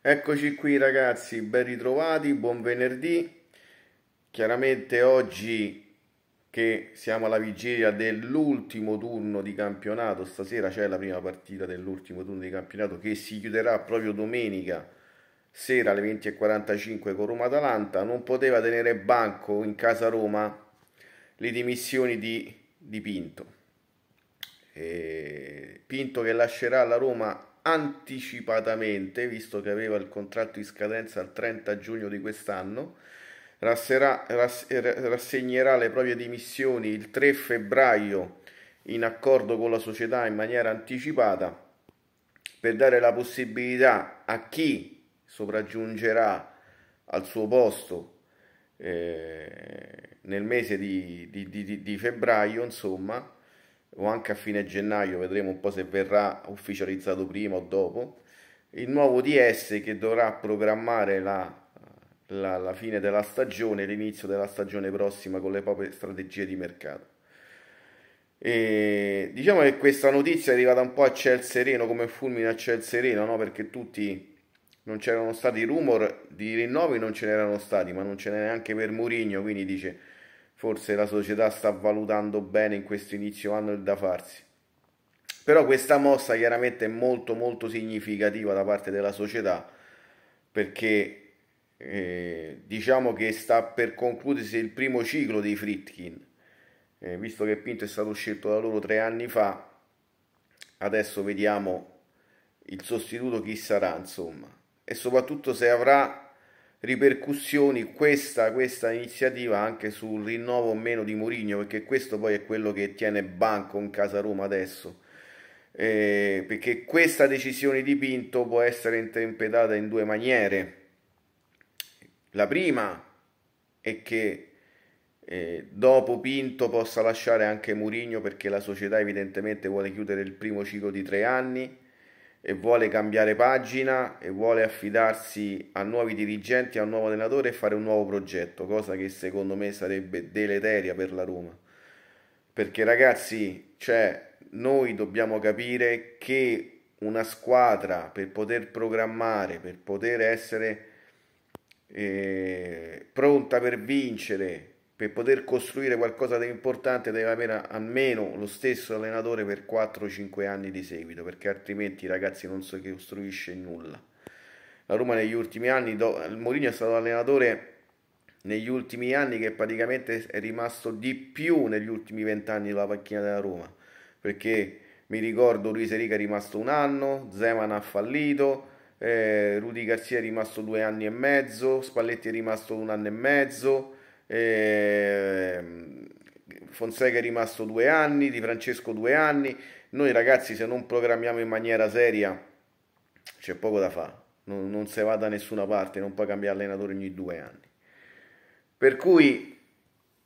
Eccoci qui ragazzi, ben ritrovati, buon venerdì. Chiaramente oggi che siamo alla vigilia dell'ultimo turno di campionato, stasera c'è la prima partita dell'ultimo turno di campionato che si chiuderà proprio domenica sera alle 20.45 con Roma-Atalanta, non poteva tenere banco in casa Roma le dimissioni di, di Pinto. E Pinto che lascerà la Roma anticipatamente, visto che aveva il contratto in scadenza il 30 giugno di quest'anno, rasserà, rass, eh, rassegnerà le proprie dimissioni il 3 febbraio in accordo con la società in maniera anticipata per dare la possibilità a chi sopraggiungerà al suo posto eh, nel mese di, di, di, di febbraio, insomma, o anche a fine gennaio, vedremo un po' se verrà ufficializzato prima o dopo, il nuovo DS che dovrà programmare la, la, la fine della stagione, l'inizio della stagione prossima con le proprie strategie di mercato. E diciamo che questa notizia è arrivata un po' a ciel sereno, come fulmine a ciel sereno, no? perché tutti non c'erano stati rumor di rinnovi, non ce n'erano stati, ma non ce n'è neanche per Murigno, quindi dice forse la società sta valutando bene in questo inizio anno il da farsi. Però questa mossa chiaramente è molto molto significativa da parte della società perché eh, diciamo che sta per concludersi il primo ciclo dei Fritkin, eh, visto che Pinto è stato scelto da loro tre anni fa, adesso vediamo il sostituto chi sarà, insomma, e soprattutto se avrà ripercussioni questa, questa iniziativa anche sul rinnovo o meno di Mourinho, perché questo poi è quello che tiene banco in casa Roma adesso. Eh, perché questa decisione di Pinto può essere interpretata in due maniere. La prima è che eh, dopo Pinto possa lasciare anche Murigno perché la società evidentemente vuole chiudere il primo ciclo di tre anni e vuole cambiare pagina e vuole affidarsi a nuovi dirigenti, a un nuovo allenatore e fare un nuovo progetto, cosa che secondo me sarebbe deleteria per la Roma. Perché ragazzi, cioè, noi dobbiamo capire che una squadra per poter programmare, per poter essere eh, pronta per vincere, per poter costruire qualcosa di importante deve avere almeno lo stesso allenatore per 4-5 anni di seguito, perché altrimenti i ragazzi non si costruisce nulla. La Roma negli ultimi anni, do, Mourinho è stato allenatore negli ultimi anni che praticamente è rimasto di più negli ultimi vent'anni della panchina della Roma, perché mi ricordo Luis Enrique è rimasto un anno, Zeman ha fallito, eh, Rudy Garzia è rimasto due anni e mezzo, Spalletti è rimasto un anno e mezzo, eh, Fonseca è rimasto due anni, Di Francesco due anni, noi ragazzi se non programmiamo in maniera seria c'è poco da fare, non, non si va da nessuna parte, non puoi cambiare allenatore ogni due anni. Per cui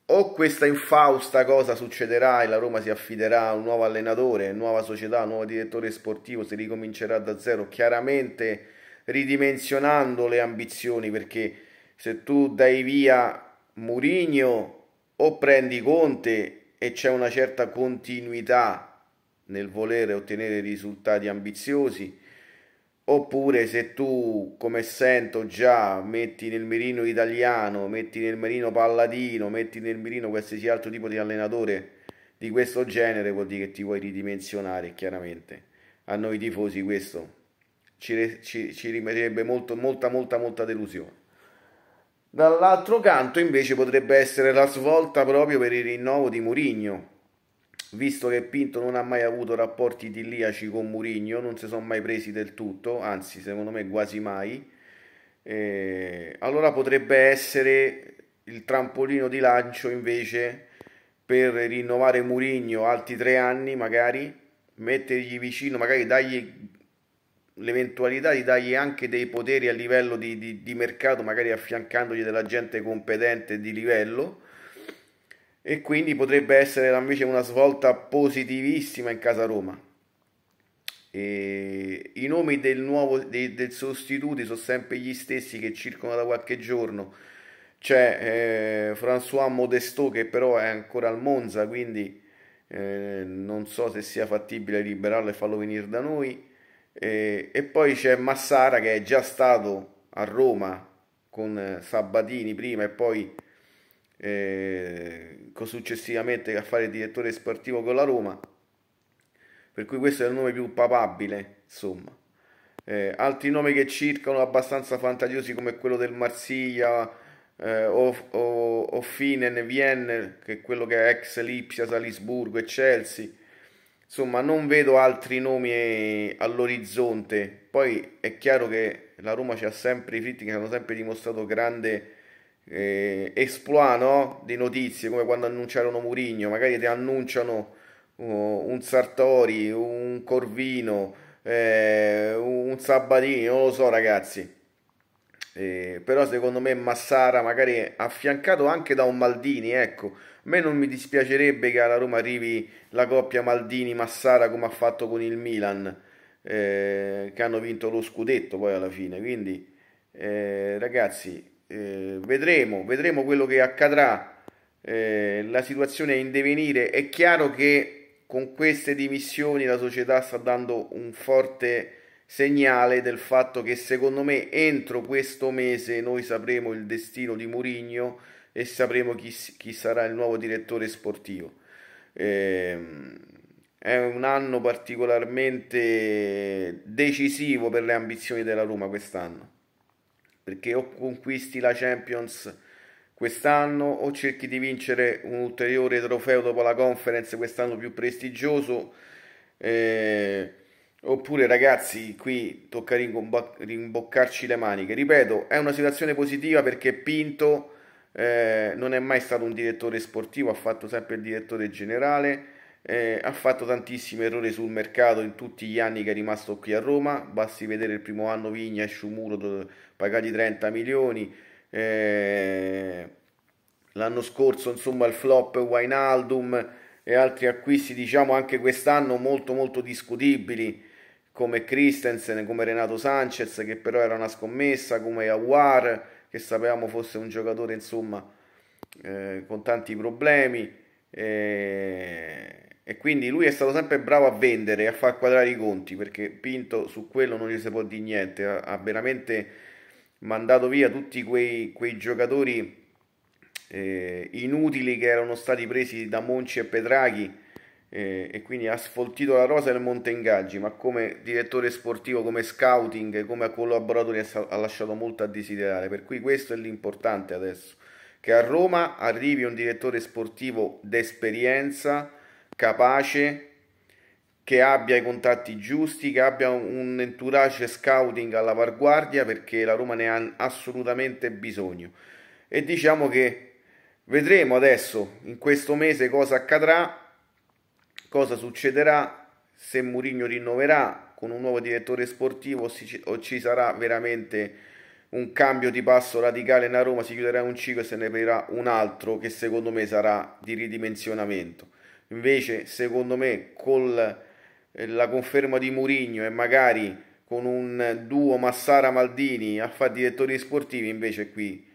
o questa infausta cosa succederà e la Roma si affiderà a un nuovo allenatore, nuova società, nuovo direttore sportivo, si ricomincerà da zero, chiaramente ridimensionando le ambizioni, perché se tu dai via Murigno o prendi Conte e c'è una certa continuità nel volere ottenere risultati ambiziosi oppure se tu come sento già metti nel mirino italiano metti nel mirino palladino metti nel mirino qualsiasi altro tipo di allenatore di questo genere vuol dire che ti vuoi ridimensionare chiaramente a noi tifosi questo ci, ci, ci rimetterebbe molto, molta molta molta delusione Dall'altro canto invece potrebbe essere la svolta proprio per il rinnovo di Murigno, visto che Pinto non ha mai avuto rapporti idilliaci con Murigno, non si sono mai presi del tutto, anzi secondo me quasi mai, eh, allora potrebbe essere il trampolino di lancio invece per rinnovare Murigno altri tre anni magari, mettergli vicino, magari dagli l'eventualità di dargli anche dei poteri a livello di, di, di mercato, magari affiancandogli della gente competente di livello e quindi potrebbe essere invece una svolta positivissima in casa Roma. E I nomi del nuovo dei, del sostituti sono sempre gli stessi che circolano da qualche giorno. C'è eh, François Modesto che però è ancora al Monza, quindi eh, non so se sia fattibile liberarlo e farlo venire da noi. E, e poi c'è Massara che è già stato a Roma con eh, Sabatini prima e poi eh, successivamente a fare il direttore sportivo con la Roma. Per cui questo è il nome più papabile, insomma. Eh, altri nomi che circolano abbastanza fantasiosi come quello del Marsiglia eh, o, o, o Finen, Vienne, che è quello che è ex Lipsia, Salisburgo e Chelsea insomma non vedo altri nomi eh, all'orizzonte. Poi è chiaro che la Roma ci ha sempre i fritti che hanno sempre dimostrato grande eh, esploit di notizie, come quando annunciarono Murigno, magari ti annunciano uh, un Sartori, un Corvino, eh, un Sabatini, non lo so ragazzi. Eh, però secondo me Massara magari affiancato anche da un Maldini, ecco, a me non mi dispiacerebbe che alla Roma arrivi la coppia Maldini-Massara come ha fatto con il Milan, eh, che hanno vinto lo scudetto poi alla fine, quindi eh, ragazzi eh, vedremo, vedremo quello che accadrà, eh, la situazione è in devenire, è chiaro che con queste dimissioni la società sta dando un forte segnale del fatto che secondo me entro questo mese noi sapremo il destino di Murigno e sapremo chi, chi sarà il nuovo direttore sportivo. Ehm, è un anno particolarmente decisivo per le ambizioni della Roma quest'anno, perché o conquisti la Champions quest'anno o cerchi di vincere un ulteriore trofeo dopo la conference quest'anno più prestigioso. Eh, Oppure ragazzi, qui tocca rimboccarci le maniche. Ripeto, è una situazione positiva perché Pinto eh, non è mai stato un direttore sportivo, ha fatto sempre il direttore generale, eh, ha fatto tantissimi errori sul mercato in tutti gli anni che è rimasto qui a Roma. Basti vedere il primo anno Vigna e Sciumuro pagati 30 milioni. Eh, l'anno scorso, insomma, il flop Wainaldum e altri acquisti, diciamo anche quest'anno molto molto discutibili come Christensen, come Renato Sanchez, che però era una scommessa, come Aguar, che sapevamo fosse un giocatore insomma eh, con tanti problemi. Eh, e quindi lui è stato sempre bravo a vendere, a far quadrare i conti, perché Pinto su quello non gli si può dire niente, ha, ha veramente mandato via tutti quei, quei giocatori eh, inutili che erano stati presi da Monci e Petrachi eh, e quindi ha sfoltito la rosa del Monte Ingaggi, ma come direttore sportivo, come scouting, come collaboratore ha lasciato molto a desiderare, per cui questo è l'importante adesso, che a Roma arrivi un direttore sportivo d'esperienza, capace, che abbia i contatti giusti, che abbia un entourage scouting all'avanguardia perché la Roma ne ha assolutamente bisogno. E diciamo che vedremo adesso in questo mese cosa accadrà cosa succederà se Mourinho rinnoverà con un nuovo direttore sportivo o ci sarà veramente un cambio di passo radicale in Roma, si chiuderà un ciclo e se ne aprirà un altro che secondo me sarà di ridimensionamento. Invece, secondo me, con eh, la conferma di Murigno e magari con un duo Massara Maldini a fare direttori sportivi, invece qui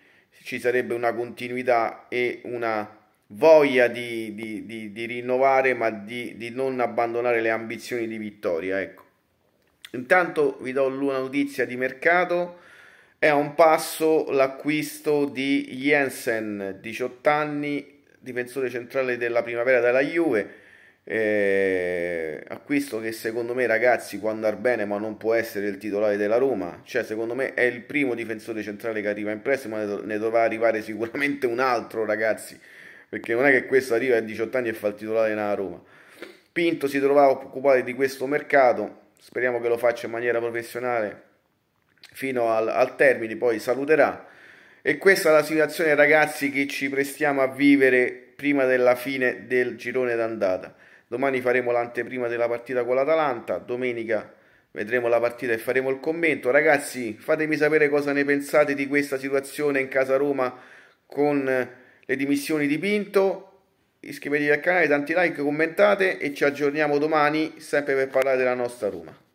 ci sarebbe una continuità e una voglia di, di, di, di rinnovare ma di, non abbandonare le ambizioni di vittoria. Ecco. Intanto vi do una notizia di mercato, è a un passo l'acquisto di Jensen, 18 anni, difensore centrale della primavera della Juve, eh, acquisto che secondo me ragazzi può andare bene ma non può essere il titolare della Roma cioè secondo me è il primo difensore centrale che arriva in prestito ma ne dovrà arrivare sicuramente un altro ragazzi perché non è che questo arriva a 18 anni e fa il titolare nella Roma. Pinto si trovava a occupare di questo mercato, speriamo che lo faccia in maniera professionale fino al, al termine, poi saluterà. E questa è la situazione ragazzi che ci prestiamo a vivere prima della fine del girone d'andata. Domani faremo l'anteprima della partita con l'Atalanta, domenica vedremo la partita e faremo il commento. Ragazzi, fatemi sapere cosa ne pensate di questa situazione in casa Roma con le dimissioni di Pinto, iscrivetevi al canale, tanti like, commentate e ci aggiorniamo domani sempre per parlare della nostra Roma.